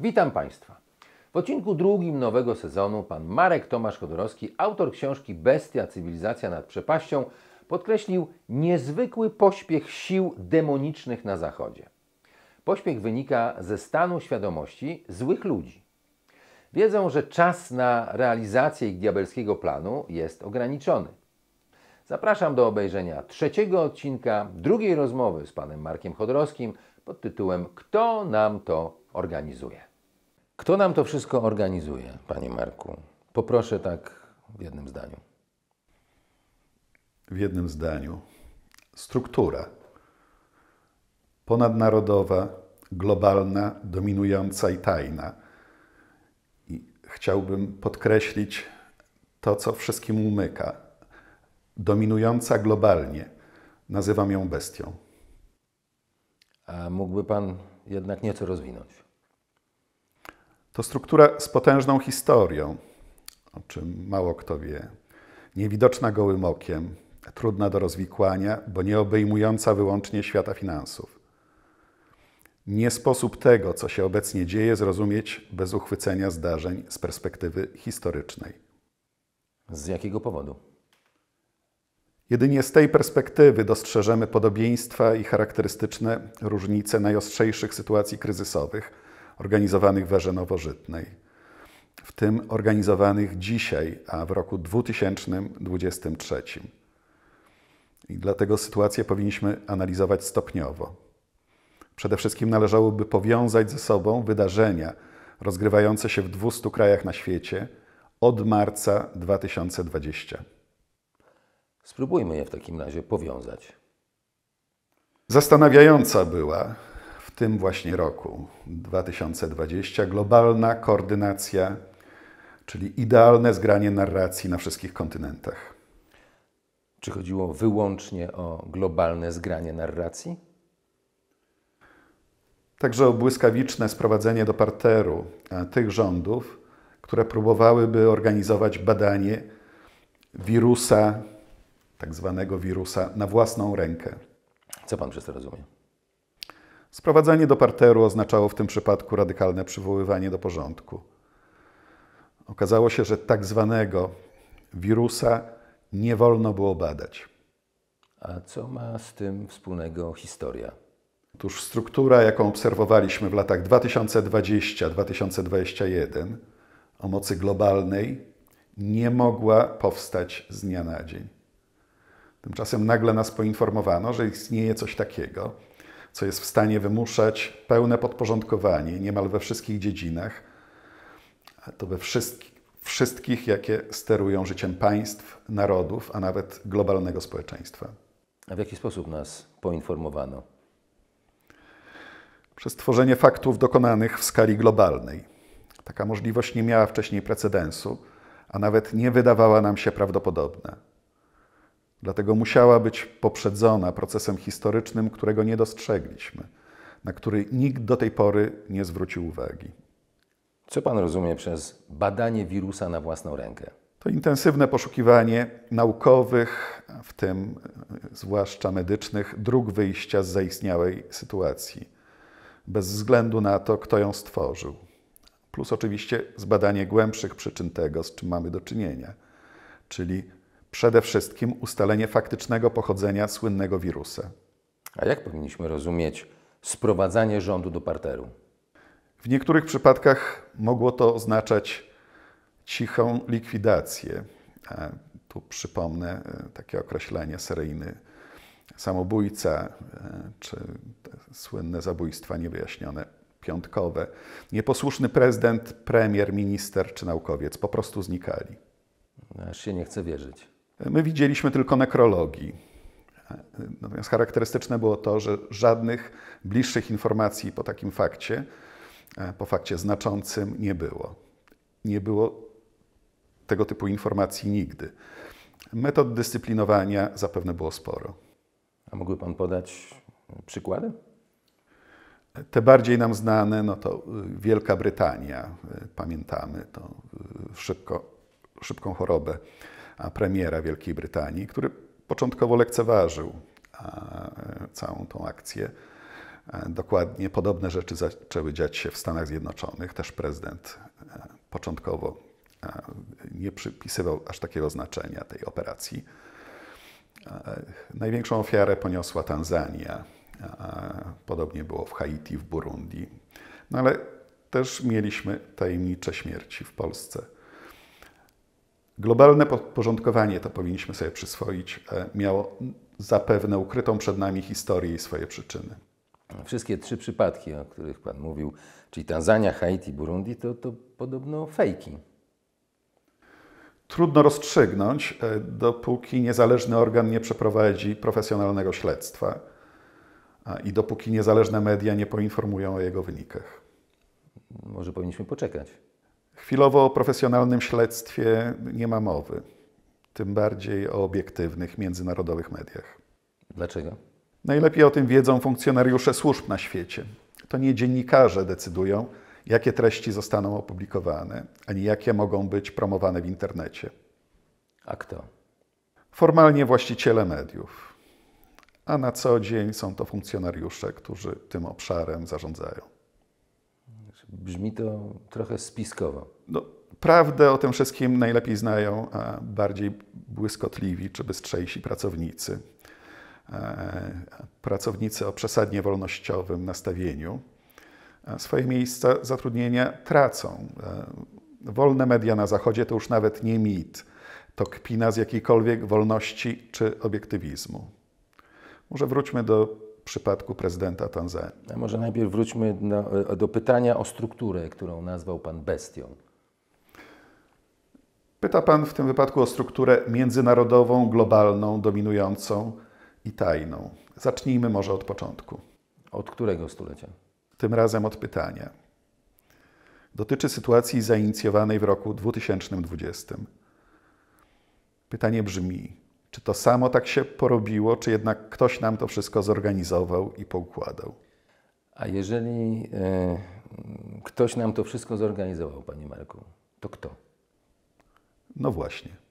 Witam Państwa. W odcinku drugim nowego sezonu pan Marek Tomasz Chodorowski, autor książki Bestia Cywilizacja nad przepaścią, podkreślił niezwykły pośpiech sił demonicznych na Zachodzie. Pośpiech wynika ze stanu świadomości złych ludzi. Wiedzą, że czas na realizację ich diabelskiego planu jest ograniczony. Zapraszam do obejrzenia trzeciego odcinka drugiej rozmowy z panem Markiem Chodorowskim, pod tytułem Kto nam to organizuje? Kto nam to wszystko organizuje, panie Marku? Poproszę tak w jednym zdaniu. W jednym zdaniu. Struktura. Ponadnarodowa, globalna, dominująca i tajna. I chciałbym podkreślić to, co wszystkim umyka. Dominująca globalnie. Nazywam ją bestią. A mógłby Pan jednak nieco rozwinąć. To struktura z potężną historią, o czym mało kto wie. Niewidoczna gołym okiem, trudna do rozwikłania, bo nie obejmująca wyłącznie świata finansów. Nie sposób tego, co się obecnie dzieje, zrozumieć bez uchwycenia zdarzeń z perspektywy historycznej. Z jakiego powodu? Jedynie z tej perspektywy dostrzeżemy podobieństwa i charakterystyczne różnice najostrzejszych sytuacji kryzysowych organizowanych w erze nowożytnej, w tym organizowanych dzisiaj, a w roku 2023. I dlatego sytuację powinniśmy analizować stopniowo. Przede wszystkim należałoby powiązać ze sobą wydarzenia rozgrywające się w 200 krajach na świecie od marca 2020. Spróbujmy je w takim razie powiązać. Zastanawiająca była w tym właśnie roku 2020 globalna koordynacja, czyli idealne zgranie narracji na wszystkich kontynentach. Czy chodziło wyłącznie o globalne zgranie narracji? Także o błyskawiczne sprowadzenie do parteru e, tych rządów, które próbowałyby organizować badanie wirusa tak zwanego wirusa na własną rękę. Co pan przez to rozumie? Sprowadzanie do parteru oznaczało w tym przypadku radykalne przywoływanie do porządku. Okazało się, że tak zwanego wirusa nie wolno było badać. A co ma z tym wspólnego historia? Otóż struktura, jaką obserwowaliśmy w latach 2020-2021 o mocy globalnej, nie mogła powstać z dnia na dzień. Tymczasem nagle nas poinformowano, że istnieje coś takiego, co jest w stanie wymuszać pełne podporządkowanie niemal we wszystkich dziedzinach, to we wszystkich, wszystkich, jakie sterują życiem państw, narodów, a nawet globalnego społeczeństwa. A w jaki sposób nas poinformowano? Przez tworzenie faktów dokonanych w skali globalnej. Taka możliwość nie miała wcześniej precedensu, a nawet nie wydawała nam się prawdopodobna. Dlatego musiała być poprzedzona procesem historycznym, którego nie dostrzegliśmy, na który nikt do tej pory nie zwrócił uwagi. Co pan rozumie przez badanie wirusa na własną rękę? To intensywne poszukiwanie naukowych, w tym e, zwłaszcza medycznych, dróg wyjścia z zaistniałej sytuacji, bez względu na to, kto ją stworzył. Plus oczywiście zbadanie głębszych przyczyn tego, z czym mamy do czynienia, czyli Przede wszystkim ustalenie faktycznego pochodzenia słynnego wirusa. A jak powinniśmy rozumieć sprowadzanie rządu do parteru? W niektórych przypadkach mogło to oznaczać cichą likwidację. Tu przypomnę e, takie określenie seryjny samobójca, e, czy słynne zabójstwa niewyjaśnione piątkowe. Nieposłuszny prezydent, premier, minister czy naukowiec po prostu znikali. Aż się nie chce wierzyć. My widzieliśmy tylko nekrologii. Natomiast charakterystyczne było to, że żadnych bliższych informacji po takim fakcie, po fakcie znaczącym, nie było. Nie było tego typu informacji nigdy. Metod dyscyplinowania zapewne było sporo. A mógłby Pan podać przykłady? Te bardziej nam znane, no to y, Wielka Brytania, y, pamiętamy to y, szybko, szybką chorobę premiera Wielkiej Brytanii, który początkowo lekceważył całą tą akcję. Dokładnie podobne rzeczy zaczęły dziać się w Stanach Zjednoczonych. Też prezydent e, początkowo e, nie przypisywał aż takiego znaczenia tej operacji. E, największą ofiarę poniosła Tanzania. Podobnie było w Haiti, w Burundi. No ale też mieliśmy tajemnicze śmierci w Polsce. Globalne podporządkowanie, to powinniśmy sobie przyswoić, e, miało zapewne ukrytą przed nami historię i swoje przyczyny. Wszystkie trzy przypadki, o których Pan mówił, czyli Tanzania, Haiti, Burundi, to, to podobno fejki. Trudno rozstrzygnąć, e, dopóki niezależny organ nie przeprowadzi profesjonalnego śledztwa i dopóki niezależne media nie poinformują o jego wynikach. Może powinniśmy poczekać. Chwilowo o profesjonalnym śledztwie nie ma mowy, tym bardziej o obiektywnych międzynarodowych mediach. Dlaczego? Najlepiej o tym wiedzą funkcjonariusze służb na świecie. To nie dziennikarze decydują, jakie treści zostaną opublikowane, ani jakie mogą być promowane w internecie. A kto? Formalnie właściciele mediów, a na co dzień są to funkcjonariusze, którzy tym obszarem zarządzają. Brzmi to trochę spiskowo. No, prawdę o tym wszystkim najlepiej znają e, bardziej błyskotliwi czy bystrzejsi pracownicy. E, pracownicy o przesadnie wolnościowym nastawieniu e, swoje miejsca zatrudnienia tracą. Wolne media na Zachodzie to już nawet nie mit, to kpina z jakiejkolwiek wolności czy obiektywizmu. Może wróćmy do przypadku prezydenta Tanzanii. A może najpierw wróćmy do, e, do pytania o strukturę, którą nazwał pan bestią. Pyta pan w tym wypadku o strukturę międzynarodową, globalną, dominującą i tajną. Zacznijmy może od początku. Od którego stulecia? Tym razem od pytania. Dotyczy sytuacji zainicjowanej w roku 2020. Pytanie brzmi: czy to samo tak się porobiło, czy jednak ktoś nam to wszystko zorganizował i poukładał? A jeżeli e, ktoś nam to wszystko zorganizował, panie Marku, to kto? No właśnie.